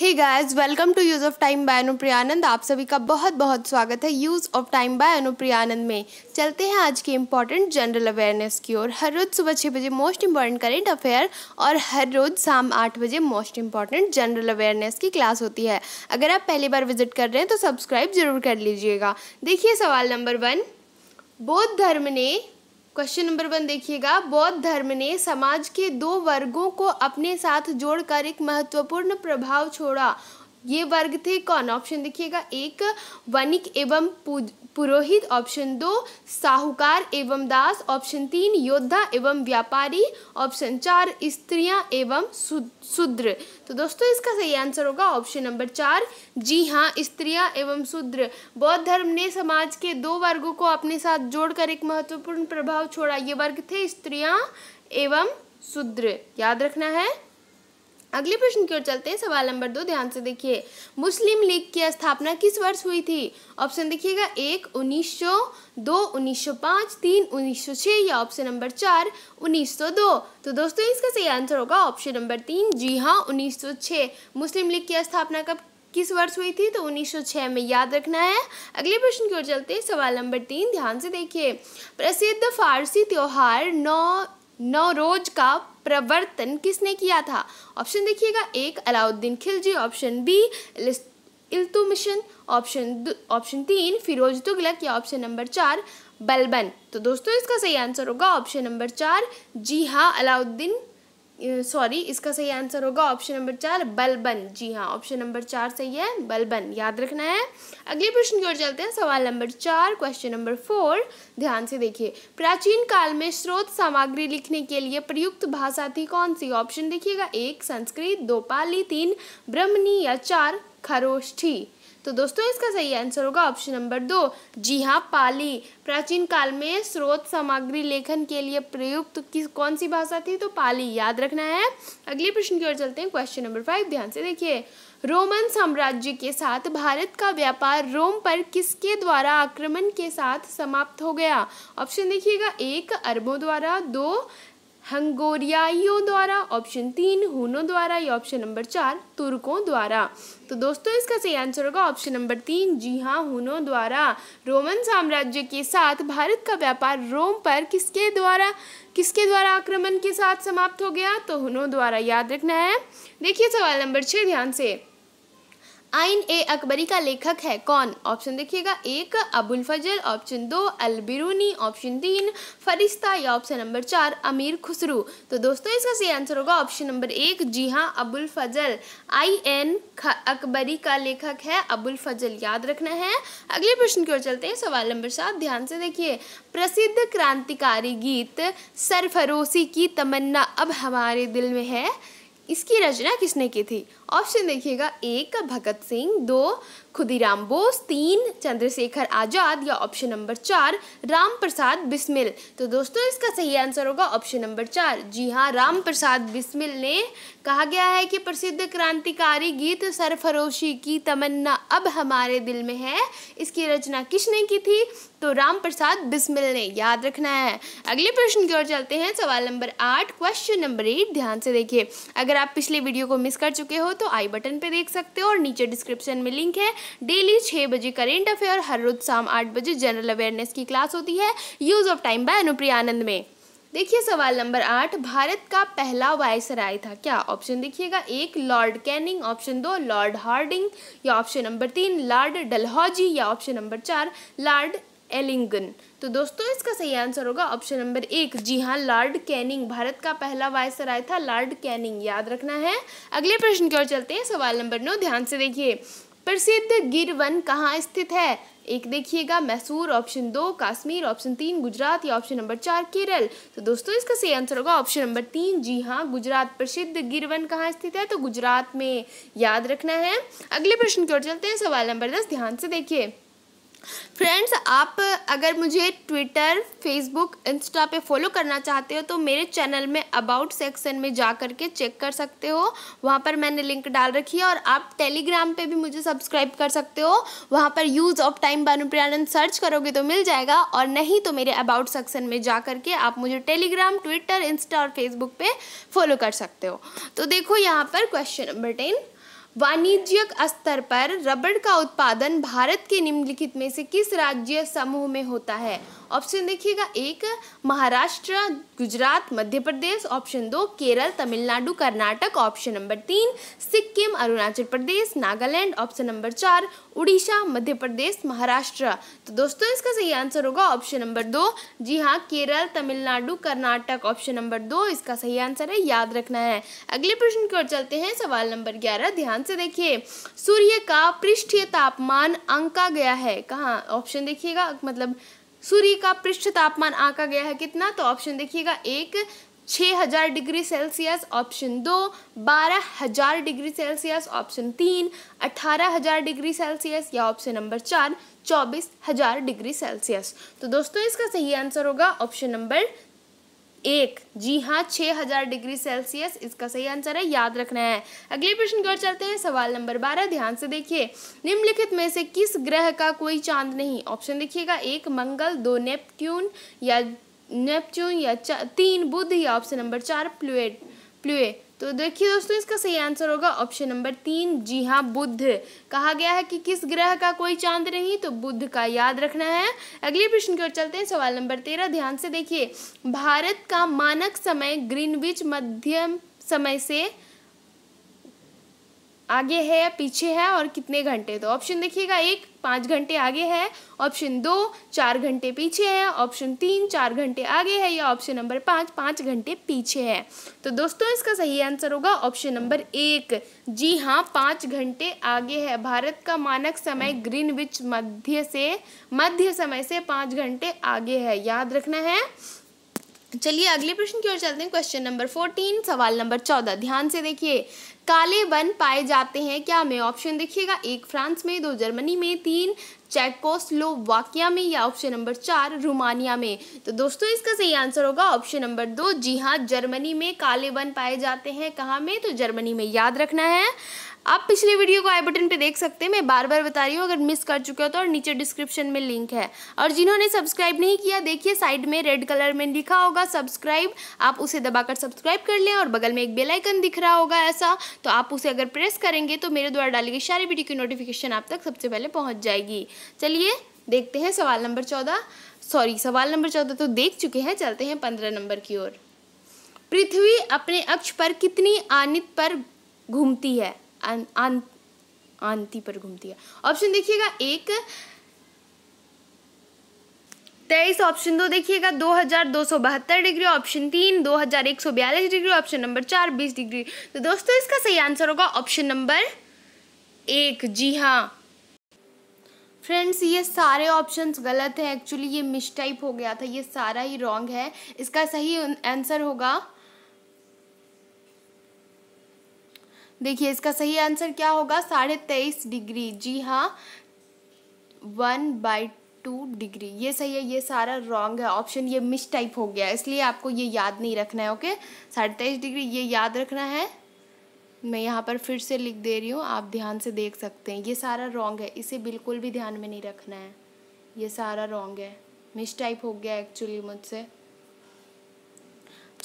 hey guys welcome to use of time by Anupriya Anand आप सभी का बहुत बहुत स्वागत है use of time by Anupriya Anand में चलते हैं आज के इम्पॉर्टेंट जनरल अवेयरनेस की ओर हर रोज़ सुबह छः बजे मोस्ट इम्पॉर्टेंट करेंट अफेयर और हर रोज़ शाम आठ बजे मोस्ट इम्पॉर्टेंट जनरल अवेयरनेस की क्लास होती है अगर आप पहली बार विजिट कर रहे हैं तो सब्सक्राइब जरूर कर लीजिएगा देखिए सवाल नंबर वन बौद्ध धर्म ने क्वेश्चन नंबर वन देखिएगा बौद्ध धर्म ने समाज के दो वर्गों को अपने साथ जोड़कर एक महत्वपूर्ण प्रभाव छोड़ा ये वर्ग थे कौन ऑप्शन देखिएगा एक वनिक एवं पुरोहित ऑप्शन दो साहूकार एवं दास ऑप्शन तीन योद्धा एवं व्यापारी ऑप्शन चार स्त्रियां एवं शूद्र तो दोस्तों इसका सही आंसर होगा ऑप्शन नंबर चार जी हाँ स्त्रियां एवं शूद्र बौद्ध धर्म ने समाज के दो वर्गों को अपने साथ जोड़कर एक महत्वपूर्ण प्रभाव छोड़ा ये वर्ग थे स्त्रियाँ एवं शूद्र याद रखना है अगले प्रश्न की ओर चलते हैं सवाल नंबर दो ध्यान से देखिए मुस्लिम लीग की स्थापना किस वर्ष हुई थी ऑप्शन देखिएगा एक उन्नीस सौ दो उन्नीस सौ 1905, तीन उन्नीस सौ 1906 या ऑप्शन नंबर चार उन्नीस सौ दो तो दोस्तों इसका सही आंसर होगा ऑप्शन नंबर तीन जी हाँ उन्नीस सौ 1906 मुस्लिम लीग की स्थापना कब किस वर्ष हुई थी तो 1906 में याद रखना है अगले प्रश्न की ओर चलते हैं सवाल नंबर तीन ध्यान से देखिए प्रसिद्ध फारसी त्यौहार नौ नौ रोज का प्रवर्तन किसने किया था ऑप्शन देखिएगा एक अलाउद्दीन खिलजी ऑप्शन बी इल्तुमिशन ऑप्शन ऑप्शन तीन फिरोज तुगलक या ऑप्शन नंबर चार बलबन तो दोस्तों इसका सही आंसर होगा ऑप्शन नंबर चार जी हाँ अलाउद्दीन सॉरी इसका सही आंसर होगा ऑप्शन नंबर चार बलबन जी हाँ ऑप्शन नंबर चार सही है बलबन याद रखना है अगले प्रश्न की ओर चलते हैं सवाल नंबर चार क्वेश्चन नंबर फोर ध्यान से देखिए प्राचीन काल में स्रोत सामग्री लिखने के लिए प्रयुक्त भाषा थी कौन सी ऑप्शन देखिएगा एक संस्कृत दो पाली तीन ब्रह्मणी या चार खरोष्ठी तो दोस्तों इसका सही आंसर होगा ऑप्शन नंबर दो जी हाँ पाली प्राचीन काल में स्रोत सामग्री लेखन के लिए प्रयुक्त तो किस कौन सी भाषा थी तो पाली याद रखना है अगले प्रश्न की ओर चलते हैं क्वेश्चन नंबर फाइव ध्यान से देखिए रोमन साम्राज्य के साथ भारत का व्यापार रोम पर किसके द्वारा आक्रमण के साथ समाप्त हो गया ऑप्शन देखिएगा एक अरबों द्वारा दो हंगोरियाइयों द्वारा ऑप्शन तीन हुनों द्वारा या ऑप्शन नंबर चार तुर्कों द्वारा तो दोस्तों इसका सही आंसर होगा ऑप्शन नंबर तीन जी हाँ हुनों द्वारा रोमन साम्राज्य के साथ भारत का व्यापार रोम पर किसके द्वारा किसके द्वारा आक्रमण के साथ समाप्त हो गया तो हुनों द्वारा याद रखना है देखिए सवाल नंबर छः ध्यान से आइन ए अकबरी का लेखक है कौन ऑप्शन देखिएगा एक अबुल फजल ऑप्शन दो अल बिरूनी ऑप्शन तीन फरिश्ता या ऑप्शन नंबर चार अमीर खुसरू तो दोस्तों इसका सही आंसर होगा ऑप्शन नंबर एक जी हाँ अबुल फजल आई एन अकबरी का लेखक है अबुल फजल याद रखना है अगले प्रश्न की ओर चलते हैं सवाल नंबर सात ध्यान से देखिए प्रसिद्ध क्रांतिकारी गीत सरफरोशी की तमन्ना अब हमारे दिल में है इसकी रचना किसने की थी ऑप्शन देखिएगा एक भगत सिंह दो खुदीराम बोस तीन चंद्रशेखर आज़ाद या ऑप्शन नंबर चार राम प्रसाद बिस्मिल तो दोस्तों इसका सही आंसर होगा ऑप्शन नंबर चार जी हाँ राम प्रसाद बिस्मिल ने कहा गया है कि प्रसिद्ध क्रांतिकारी गीत सरफरोशी की तमन्ना अब हमारे दिल में है इसकी रचना किसने की थी तो राम प्रसाद बिस्मिल ने याद रखना है अगले प्रश्न की ओर चलते हैं सवाल नंबर आठ क्वेश्चन नंबर एट ध्यान से देखिए अगर आप पिछले वीडियो को मिस कर चुके हो तो आई बटन पे देख सकते हो और नीचे डिस्क्रिप्शन में लिंक है डेली छः बजे करेंट अफेयर हर रोज शाम आठ बजे जनरल अवेयरनेस की क्लास होती है use of time by Anupriya Anand में देखिए सवाल नंबर आठ भारत का पहला वायसराय था क्या ऑप्शन देखिएगा एक लॉर्ड कैनिंग ऑप्शन दो लॉर्ड हार्डिंग या ऑप्शन नंबर तीन लॉर्ड डलहौजी या ऑप्शन नंबर चार लॉर्ड एलिंगन तो दोस्तों इसका सही आंसर होगा ऑप्शन नंबर एक जी हाँ लॉर्ड कैनिंग भारत का पहला वायसराय था लॉर्ड कैनिंग याद रखना है अगले प्रश्न की ओर चलते हैं सवाल नंबर नौ ध्यान से देखिए प्रसिद्ध गिर वन कहाँ स्थित है एक देखिएगा मैसूर ऑप्शन दो कश्मीर ऑप्शन तीन गुजरात या ऑप्शन नंबर चार केरल तो दोस्तों इसका सही आंसर होगा ऑप्शन नंबर तीन जी हाँ गुजरात प्रसिद्ध गिरवन कहाँ स्थित है तो गुजरात में याद रखना है अगले प्रश्न की ओर चलते हैं सवाल नंबर दस ध्यान से देखिए फ्रेंड्स आप अगर मुझे ट्विटर फेसबुक इंस्टा पे फॉलो करना चाहते हो तो मेरे चैनल में अबाउट सेक्शन में जा कर के चेक कर सकते हो वहाँ पर मैंने लिंक डाल रखी है और आप टेलीग्राम पे भी मुझे सब्सक्राइब कर सकते हो वहाँ पर use of time Bhanupriyanand search करोगे तो मिल जाएगा और नहीं तो मेरे अबाउट सेक्शन में जा कर के आप मुझे टेलीग्राम ट्विटर इंस्टा और फेसबुक पर फॉलो कर सकते हो तो देखो यहाँ पर क्वेश्चन नंबर टेन वाणिज्यिक स्तर पर रबड़ का उत्पादन भारत के निम्नलिखित में से किस राज्य समूह में होता है ऑप्शन देखिएगा एक महाराष्ट्र गुजरात मध्य प्रदेश ऑप्शन दो केरल तमिलनाडु कर्नाटक ऑप्शन नंबर तीन सिक्किम अरुणाचल प्रदेश नागालैंड ऑप्शन नंबर चार उड़ीसा मध्य प्रदेश महाराष्ट्र तो दोस्तों इसका सही आंसर होगा ऑप्शन नंबर दो जी हाँ केरल तमिलनाडु कर्नाटक ऑप्शन नंबर दो इसका सही आंसर है याद रखना है अगले प्रश्न की ओर चलते हैं सवाल नंबर ग्यारह ध्यान से देखिए सूर्य का पृष्ठीय तापमान अंका गया है कहाँ ऑप्शन देखिएगा मतलब सूर्य का पृष्ठ तापमान आका गया है कितना तो ऑप्शन देखिएगा एक छः हजार डिग्री सेल्सियस ऑप्शन दो बारह हजार डिग्री सेल्सियस ऑप्शन तीन अठारह हजार डिग्री सेल्सियस या ऑप्शन नंबर चार चौबीस हजार डिग्री सेल्सियस तो दोस्तों इसका सही आंसर होगा ऑप्शन नंबर एक जी हाँ हजार डिग्री सेल्सियस इसका सही आंसर है याद रखना है अगले प्रश्न की ओर चलते हैं सवाल नंबर बारह ध्यान से देखिए निम्नलिखित में से किस ग्रह का कोई चांद नहीं ऑप्शन देखिएगा एक मंगल दो नेपट्यून या नेपच्यून या तीन बुध या ऑप्शन नंबर चार प्लूट प्लूए तो देखिए दोस्तों इसका सही आंसर होगा ऑप्शन नंबर तीन जी हाँ बुद्ध कहा गया है कि किस ग्रह का कोई चांद नहीं तो बुद्ध का याद रखना है अगले प्रश्न की ओर चलते हैं सवाल नंबर तेरह ध्यान से देखिए भारत का मानक समय ग्रीनविच मध्यम समय से आगे है या पीछे है और कितने घंटे तो ऑप्शन देखिएगा एक पाँच घंटे आगे है ऑप्शन दो चार घंटे पीछे है ऑप्शन तीन चार घंटे आगे है या ऑप्शन नंबर पाँच पाँच घंटे पीछे है तो दोस्तों इसका सही आंसर होगा ऑप्शन नंबर एक जी हाँ पाँच घंटे आगे है भारत का मानक समय ग्रीनविच मध्य से मध्य समय से पाँच घंटे आगे है याद रखना है चलिए अगले प्रश्न की ओर चलते हैं क्वेश्चन नंबर फोर्टीन सवाल नंबर चौदह ध्यान से देखिए काले वन पाए जाते हैं क्या में ऑप्शन देखिएगा एक फ्रांस में दो जर्मनी में तीन चेकोस्लोवाकिया में या ऑप्शन नंबर चार रोमानिया में तो दोस्तों इसका सही आंसर होगा ऑप्शन नंबर दो जी हाँ जर्मनी में काले वन पाए जाते हैं कहाँ में तो जर्मनी में याद रखना है आप पिछले वीडियो को आई बटन पे देख सकते हैं मैं बार बार बता रही हूँ अगर मिस कर चुके हो तो और नीचे डिस्क्रिप्शन में लिंक है और जिन्होंने सब्सक्राइब नहीं किया देखिए साइड में रेड कलर में लिखा होगा सब्सक्राइब आप उसे दबाकर सब्सक्राइब कर लें और बगल में एक बेलाइकन दिख रहा होगा ऐसा तो आप उसे अगर प्रेस करेंगे तो मेरे द्वारा डाली गई सारी वीडियो की नोटिफिकेशन आप तक सबसे पहले पहुँच जाएगी चलिए देखते हैं सवाल नंबर चौदह सॉरी सवाल नंबर चौदह तो देख चुके हैं चलते हैं पंद्रह नंबर की ओर पृथ्वी अपने अक्ष पर कितनी आनित पर घूमती है आंती पर घूमती है ऑप्शन देखिएगा एक तेईस ऑप्शन दो देखिएगा दो हजार दो सौ बहत्तर डिग्री ऑप्शन तीन दो हजार एक सौ बयालीस डिग्री ऑप्शन नंबर चार बीस डिग्री तो दोस्तों इसका सही आंसर होगा ऑप्शन नंबर एक जी हाँ फ्रेंड्स ये सारे ऑप्शंस गलत हैं एक्चुअली ये मिस टाइप हो गया था ये सारा ही रॉन्ग है इसका सही आंसर होगा देखिए इसका सही आंसर क्या होगा साढ़े तेईस डिग्री जी हाँ वन बाई टू डिग्री ये सही है ये सारा रॉन्ग है ऑप्शन ये मिस टाइप हो गया इसलिए आपको ये याद नहीं रखना है ओके साढ़े तेईस डिग्री ये याद रखना है मैं यहाँ पर फिर से लिख दे रही हूँ आप ध्यान से देख सकते हैं ये सारा रॉन्ग है इसे बिल्कुल भी ध्यान में नहीं रखना है ये सारा रॉन्ग है मिस टाइप हो गया एक्चुअली मुझसे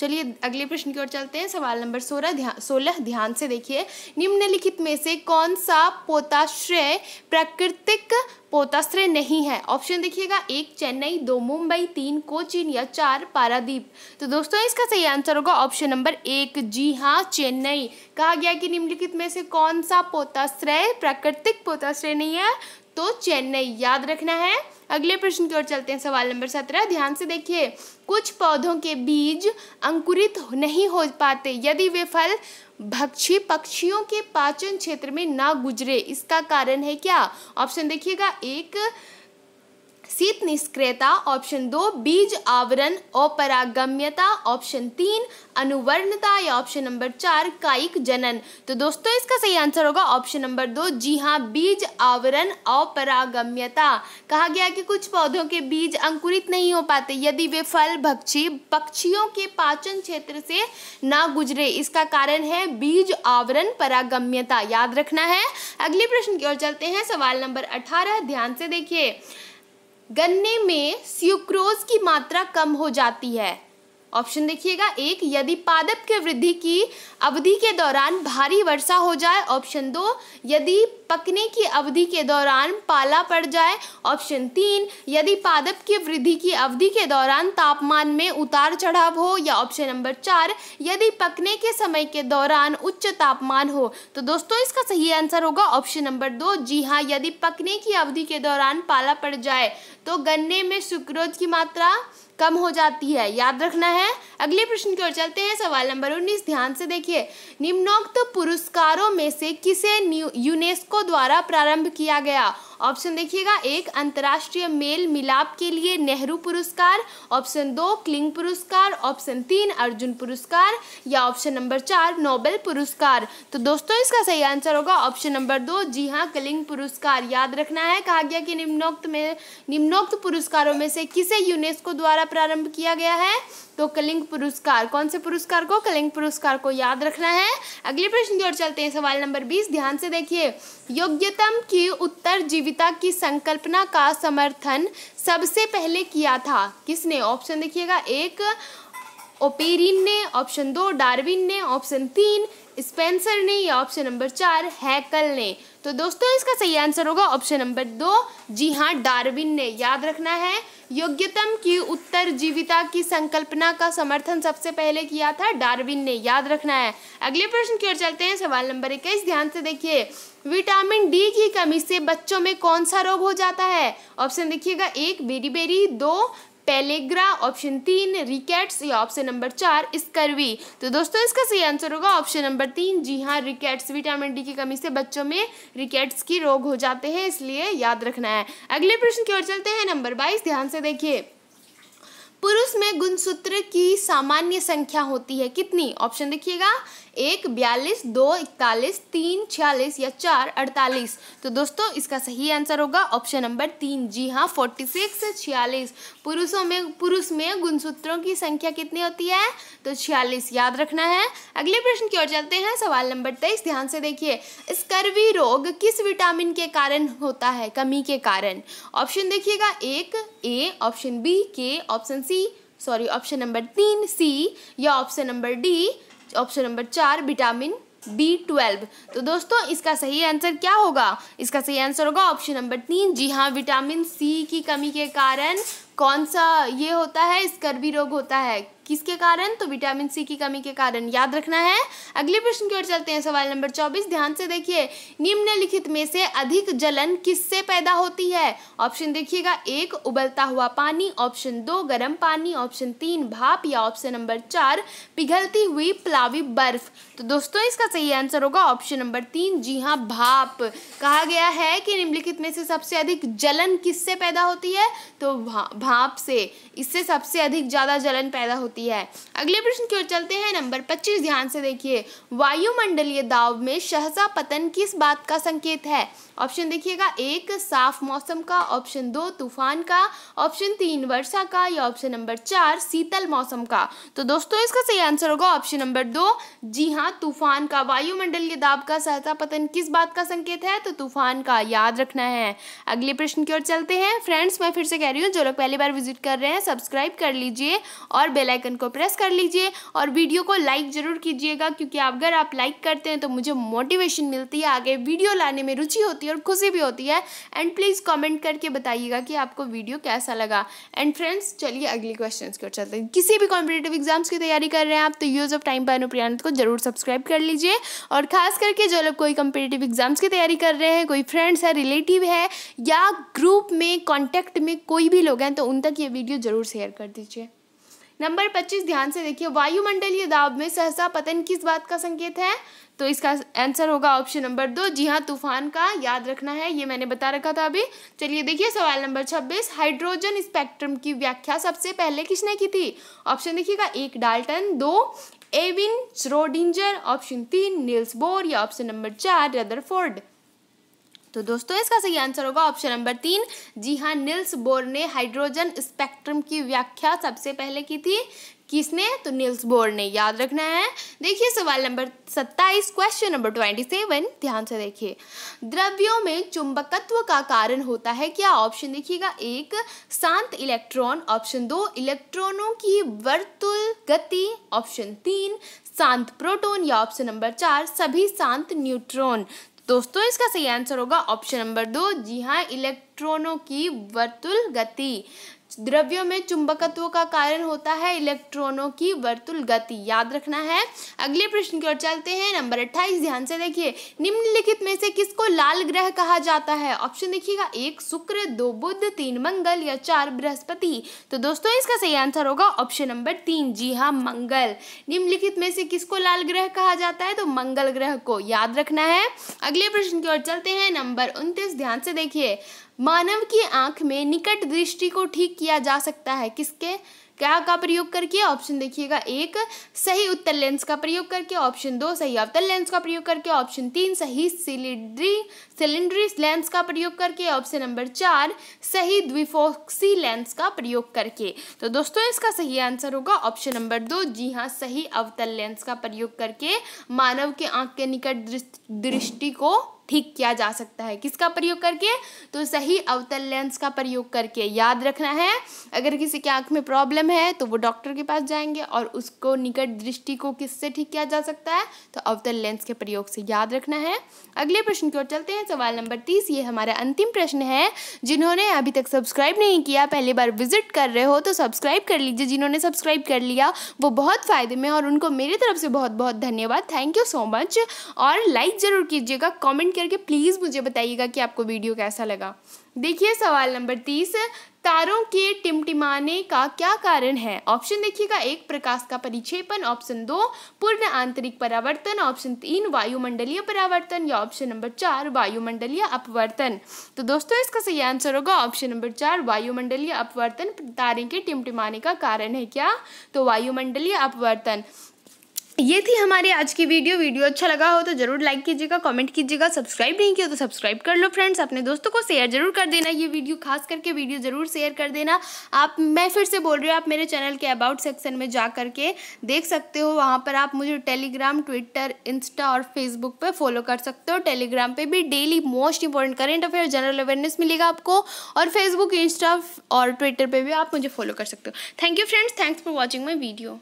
चलिए अगले प्रश्न की ओर चलते हैं सवाल नंबर सोलह सोलह ध्यान से देखिए निम्नलिखित में से कौन सा पोताश्रय प्राकृतिक पोताश्रय नहीं है ऑप्शन देखिएगा एक चेन्नई दो मुंबई तीन कोचिन या चार पारादीप तो दोस्तों इसका सही आंसर होगा ऑप्शन नंबर एक जी हाँ चेन्नई कहा गया कि निम्नलिखित में से कौन सा पोताश्रय प्राकृतिक पोताश्रय नहीं है तो चेन्नई याद रखना है अगले प्रश्न की ओर चलते हैं सवाल नंबर सत्रह ध्यान से देखिए कुछ पौधों के बीज अंकुरित नहीं हो पाते यदि वे फल भक्षी पक्षियों के पाचन क्षेत्र में ना गुजरे इसका कारण है क्या ऑप्शन देखिएगा एक शीत निष्क्रियता ऑप्शन दो बीज आवरण अपरागम्यता ऑप्शन तीन अनुवर्णता या ऑप्शन नंबर चार कायिक जनन तो दोस्तों इसका सही आंसर होगा ऑप्शन नंबर दो जी हाँ बीज आवरण अपरागम्यता कहा गया कि कुछ पौधों के बीज अंकुरित नहीं हो पाते यदि वे फल भक्षी पक्षियों के पाचन क्षेत्र से ना गुजरे इसका कारण है बीज आवरण परागम्यता याद रखना है अगले प्रश्न की ओर चलते हैं सवाल नंबर अठारह ध्यान से देखिए गन्ने में स्यूक्रोज की मात्रा कम हो जाती है ऑप्शन देखिएगा एक यदि पादप के वृद्धि की अवधि के दौरान भारी वर्षा हो जाए ऑप्शन दो यदि पकने की अवधि के दौरान पाला पड़ जाए ऑप्शन तीन यदि पादप की वृद्धि की अवधि के दौरान तापमान में उतार चढ़ाव हो या ऑप्शन नंबर चार यदि पकने के समय के दौरान उच्च तापमान हो तो दोस्तों इसका सही आंसर होगा ऑप्शन नंबर दो जी हाँ यदि पकने की अवधि के दौरान पाला पड़ जाए तो गन्ने में सुक्रोज की मात्रा कम हो जाती है याद रखना है अगले प्रश्न की ओर चलते हैं सवाल नंबर उन्नीस ध्यान से देखिए निम्नोक्त पुरस्कारों में से किसे यूनेस्को किसको द्वारा प्रारंभ किया गया ऑप्शन देखिएगा एक अंतर्राष्ट्रीय मेल मिलाप के लिए नेहरू पुरस्कार ऑप्शन दो क्लिंग पुरस्कार ऑप्शन तीन अर्जुन पुरस्कार या ऑप्शन नंबर चार नोबेल पुरस्कार तो दोस्तों इसका सही आंसर होगा ऑप्शन नंबर दो जी हाँ क्लिंग पुरस्कार याद रखना है कहा गया कि निम्नोक्त में निम्नोक्त पुरस्कारों में से किसे यूनेस्को द्वारा प्रारंभ किया गया है तो कलिंग पुरस्कार कौन से पुरस्कार को कलिंग पुरस्कार को याद रखना है अगले प्रश्न की ओर चलते हैं सवाल नंबर बीस ध्यान से देखिए योग्यतम की उत्तर जीविता की संकल्पना का समर्थन सबसे पहले किया था किसने ऑप्शन देखिएगा एक ओपेरिन ने ऑप्शन दो डार्विन ने ऑप्शन तीन स्पेंसर ने या ऑप्शन नंबर चार हैकल ने तो दोस्तों इसका सही आंसर होगा ऑप्शन नंबर दो जी हाँ डार्विन ने याद रखना है योग्यतम की उत्तर जीविता की संकल्पना का समर्थन सबसे पहले किया था डार्विन ने याद रखना है अगले प्रश्न की ओर चलते हैं सवाल नंबर इक्कीस ध्यान से देखिए विटामिन डी की कमी से बच्चों में कौन सा रोग हो जाता है ऑप्शन देखिएगा एक बेरी बेरी दो पेलेग्रा ऑप्शन तीन रिकेट्स या ऑप्शन नंबर चार स्कर्वी तो दोस्तों इसका सही आंसर होगा ऑप्शन नंबर तीन जी हाँ रिकेट्स विटामिन डी की कमी से बच्चों में रिकेट्स की रोग हो जाते हैं इसलिए याद रखना है अगले प्रश्न की ओर चलते हैं नंबर बाईस ध्यान से देखिए पुरुष में गुणसूत्र की सामान्य संख्या होती है कितनी ऑप्शन देखिएगा एक बयालीस दो इकतालीस तीन छियालीस या चार अड़तालीस तो दोस्तों इसका सही आंसर होगा ऑप्शन नंबर तीन जी हाँ फोर्टी सिक्स छियालीस पुरुषों में पुरुष में गुणसूत्रों की संख्या कितनी होती है तो छियालीस याद रखना है अगले प्रश्न की ओर चलते हैं सवाल नंबर तेईस ध्यान से देखिए स्कर्वी रोग किस विटामिन के कारण होता है कमी के कारण ऑप्शन देखिएगा एक A option B K option C sorry option number तीन सी या option number D option number चार विटामिन बी ट्वेल्व तो दोस्तों इसका सही आंसर क्या होगा इसका सही आंसर होगा ऑप्शन नंबर तीन जी हाँ विटामिन सी की कमी के कारण कौन सा ये होता है स्कर्वी रोग होता है किसके कारण तो विटामिन सी की कमी के कारण याद रखना है अगले प्रश्न की ओर चलते हैं सवाल नंबर चौबीस ध्यान से देखिए निम्नलिखित में से अधिक जलन किससे पैदा होती है ऑप्शन देखिएगा एक उबलता हुआ पानी ऑप्शन दो गर्म पानी ऑप्शन तीन भाप या ऑप्शन नंबर चार पिघलती हुई प्लावी बर्फ तो दोस्तों इसका सही आंसर होगा ऑप्शन नंबर तीन जी हाँ भाप कहा गया है कि निम्नलिखित में से सबसे अधिक जलन किससे पैदा होती है तो भा, भा भाप से इससे सबसे अधिक ज़्यादा जलन पैदा होती है अगले प्रश्न की ओर चलते हैं नंबर पच्चीस ध्यान से देखिए वायुमंडलीय दाब में सहसा पतन किस बात का संकेत है ऑप्शन देखिएगा एक साफ मौसम का ऑप्शन दो तूफान का ऑप्शन तीन वर्षा का या ऑप्शन नंबर चार शीतल मौसम का तो दोस्तों इसका सही आंसर होगा ऑप्शन नंबर दो जी हाँ तूफान का वायुमंडलीय दाब का सहसा पतन किस बात का संकेत है तो तूफान का याद रखना है अगले प्रश्न की ओर चलते हैं फ्रेंड्स मैं फिर से कह रही हूँ जो लोग पहले पहली बार विजिट कर रहे हैं सब्सक्राइब कर लीजिए और बेलाइकन को प्रेस कर लीजिए और वीडियो को लाइक ज़रूर कीजिएगा क्योंकि अगर आप लाइक करते हैं तो मुझे मोटिवेशन मिलती है आगे वीडियो लाने में रुचि होती है और खुशी भी होती है एंड प्लीज़ कॉमेंट करके बताइएगा कि आपको वीडियो कैसा लगा एंड फ्रेंड्स चलिए अगले क्वेश्चन की ओर चलते हैं किसी भी कॉम्पिटेटिव एग्जाम्स की तैयारी कर रहे हैं आप तो यूज़ ऑफ टाइम पर अनुप्रियानंद को जरूर सब्सक्राइब कर लीजिए और खास करके जो लोग कोई कॉम्पिटेटिव एग्जाम्स की तैयारी कर रहे हैं कोई फ्रेंड्स है रिलेटिव है या ग्रुप में कॉन्टैक्ट में कोई भी लोग हैं तो तो उन तक ये वीडियो ज़रूर शेयर कर दीजिए नंबर 25 ध्यान से देखिए वायुमंडलीय दाब में सहसा पतन किस बात का संकेत है तो इसका आंसर होगा ऑप्शन नंबर दो जी हाँ तूफान का याद रखना है ये मैंने बता रखा था अभी चलिए देखिए सवाल नंबर 26 हाइड्रोजन स्पेक्ट्रम की व्याख्या सबसे पहले किसने की थी ऑप्शन देखिएगा एक डाल्टन दो एविन श्रोडिंजर ऑप्शन तीन नील्स बोर या ऑप्शन नंबर चार रदरफोर्ड तो दोस्तों इसका सही आंसर होगा ऑप्शन नंबर तीन जी हाँ नील्स बोर ने हाइड्रोजन स्पेक्ट्रम की व्याख्या सबसे पहले की थी किसने तो नील्स बोर ने याद रखना है देखिए सवाल नंबर सत्ताईस क्वेश्चन नंबर ट्वेंटी सेवन ध्यान से देखिए द्रव्यों में चुंबकत्व का कारण होता है क्या ऑप्शन देखिएगा एक शांत इलेक्ट्रॉन ऑप्शन दो इलेक्ट्रॉनों की वर्तुल गति ऑप्शन तीन शांत प्रोटॉन या ऑप्शन नंबर चार सभी शांत न्यूट्रॉन दोस्तों इसका सही आंसर होगा ऑप्शन नंबर दो जी हाँ इलेक्ट्रॉनों की वर्तुल गति द्रव्यों में चुंबकत्व का कारण होता है इलेक्ट्रॉनों की वर्तुल गति याद रखना है अगले प्रश्न की ओर चलते हैं नंबर अट्ठाईस ध्यान से देखिए निम्नलिखित में से किसको लाल ग्रह कहा जाता है ऑप्शन देखिएगा एक शुक्र दो बुद्ध तीन मंगल या चार बृहस्पति तो दोस्तों इसका सही आंसर होगा ऑप्शन नंबर तीन जी हाँ मंगल निम्नलिखित में से किसको लाल ग्रह कहा जाता है तो मंगल ग्रह को याद रखना है अगले प्रश्न की ओर चलते हैं नंबर उन्तीस ध्यान से देखिए मानव की आंख में निकट दृष्टि को ठीक किया जा सकता है किसके क्या का प्रयोग करके ऑप्शन देखिएगा एक सही उत्तर लेंस का प्रयोग करके ऑप्शन दो सही अवतल लेंस का प्रयोग करके ऑप्शन तीन सही सिलिंड्री सिलिंड्री लेंस का प्रयोग करके ऑप्शन नंबर चार सही द्विफोक्सी लेंस का प्रयोग करके तो दोस्तों इसका सही आंसर होगा ऑप्शन नंबर दो जी हाँ सही अवतल लेंस का प्रयोग करके मानव के आंख के निकट दृष्टि को ठीक किया जा सकता है किसका प्रयोग करके तो सही अवतल लेंस का प्रयोग करके याद रखना है अगर किसी की आंख में प्रॉब्लम है तो वो डॉक्टर के पास जाएंगे और उसको निकट दृष्टि को किससे ठीक किया जा सकता है तो अवतल लेंस के प्रयोग से याद रखना है अगले प्रश्न की ओर चलते हैं सवाल नंबर तीस ये हमारा अंतिम प्रश्न है जिन्होंने अभी तक सब्सक्राइब नहीं किया पहली बार विजिट कर रहे हो तो सब्सक्राइब कर लीजिए जिन्होंने सब्सक्राइब कर लिया वो बहुत फ़ायदे में और उनको मेरी तरफ से बहुत बहुत धन्यवाद थैंक यू सो मच और लाइक ज़रूर कीजिएगा कॉमेंट करके प्लीज़ मुझे बताइएगा कि आपको वीडियो कैसा लगा देखिए सवाल नंबर तीस तारों के टिमटिमाने का क्या कारण है ऑप्शन देखिएगा एक प्रकाश का परिक्षेपण ऑप्शन दो पूर्ण आंतरिक परावर्तन ऑप्शन तीन वायुमंडलीय परावर्तन या ऑप्शन नंबर चार वायुमंडलीय अपवर्तन तो दोस्तों इसका सही आंसर होगा ऑप्शन नंबर चार वायुमंडलीय अपवर्तन तारे के टिमटिमाने का कारण है क्या तो वायुमंडलीय अपवर्तन ये थी हमारी आज की वीडियो वीडियो अच्छा लगा हो तो जरूर लाइक कीजिएगा कमेंट कीजिएगा सब्सक्राइब नहीं किया तो सब्सक्राइब कर लो फ्रेंड्स अपने दोस्तों को शेयर जरूर कर देना ये वीडियो खास करके वीडियो जरूर शेयर कर देना आप मैं फिर से बोल रही हूँ आप मेरे चैनल के अबाउट सेक्शन में जा करके देख सकते हो वहाँ पर आप मुझे टेलीग्राम ट्विटर इंस्टा और फेसबुक पर फॉलो कर सकते हो टेलीग्राम पर भी daily most important current affair general awareness मिलेगा आपको और फेसबुक इंस्टा और ट्विटर पर भी आप मुझे फॉलो कर सकते हो thank you friends thanks for watching my video